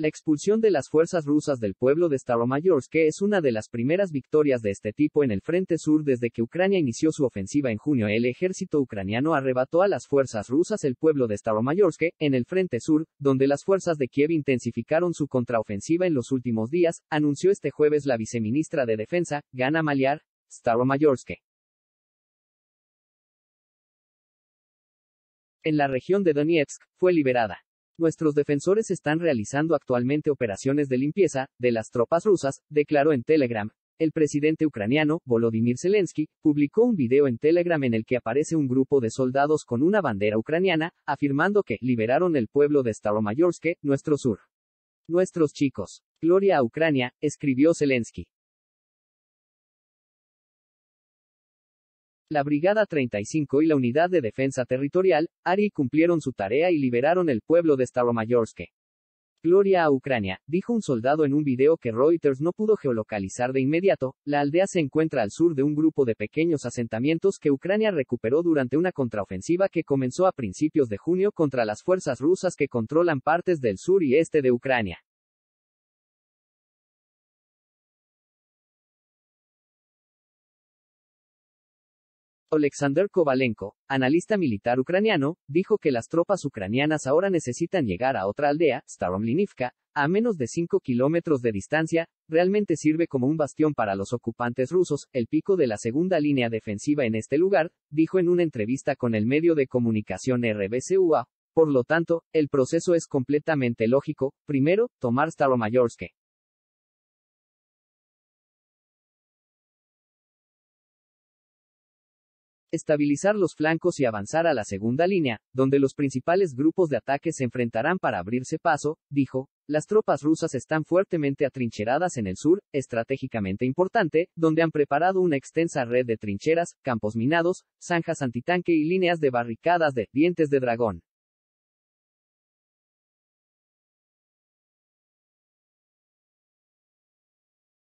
La expulsión de las fuerzas rusas del pueblo de Staromayorsk es una de las primeras victorias de este tipo en el frente sur desde que Ucrania inició su ofensiva en junio. El ejército ucraniano arrebató a las fuerzas rusas el pueblo de Staromayorsk en el frente sur, donde las fuerzas de Kiev intensificaron su contraofensiva en los últimos días, anunció este jueves la viceministra de Defensa, Gana Maliar, Staromayorsk. En la región de Donetsk, fue liberada. Nuestros defensores están realizando actualmente operaciones de limpieza de las tropas rusas, declaró en Telegram. El presidente ucraniano, Volodymyr Zelensky, publicó un video en Telegram en el que aparece un grupo de soldados con una bandera ucraniana, afirmando que liberaron el pueblo de Staromayorsk, nuestro sur. Nuestros chicos. Gloria a Ucrania, escribió Zelensky. La Brigada 35 y la Unidad de Defensa Territorial, ARI, cumplieron su tarea y liberaron el pueblo de Staromayorsk. Gloria a Ucrania, dijo un soldado en un video que Reuters no pudo geolocalizar de inmediato, la aldea se encuentra al sur de un grupo de pequeños asentamientos que Ucrania recuperó durante una contraofensiva que comenzó a principios de junio contra las fuerzas rusas que controlan partes del sur y este de Ucrania. Oleksandr Kovalenko, analista militar ucraniano, dijo que las tropas ucranianas ahora necesitan llegar a otra aldea, Staromlinivka, a menos de 5 kilómetros de distancia, realmente sirve como un bastión para los ocupantes rusos, el pico de la segunda línea defensiva en este lugar, dijo en una entrevista con el medio de comunicación RBCUA. Por lo tanto, el proceso es completamente lógico, primero, tomar Staromayorske, estabilizar los flancos y avanzar a la segunda línea, donde los principales grupos de ataque se enfrentarán para abrirse paso, dijo. Las tropas rusas están fuertemente atrincheradas en el sur, estratégicamente importante, donde han preparado una extensa red de trincheras, campos minados, zanjas antitanque y líneas de barricadas de dientes de dragón.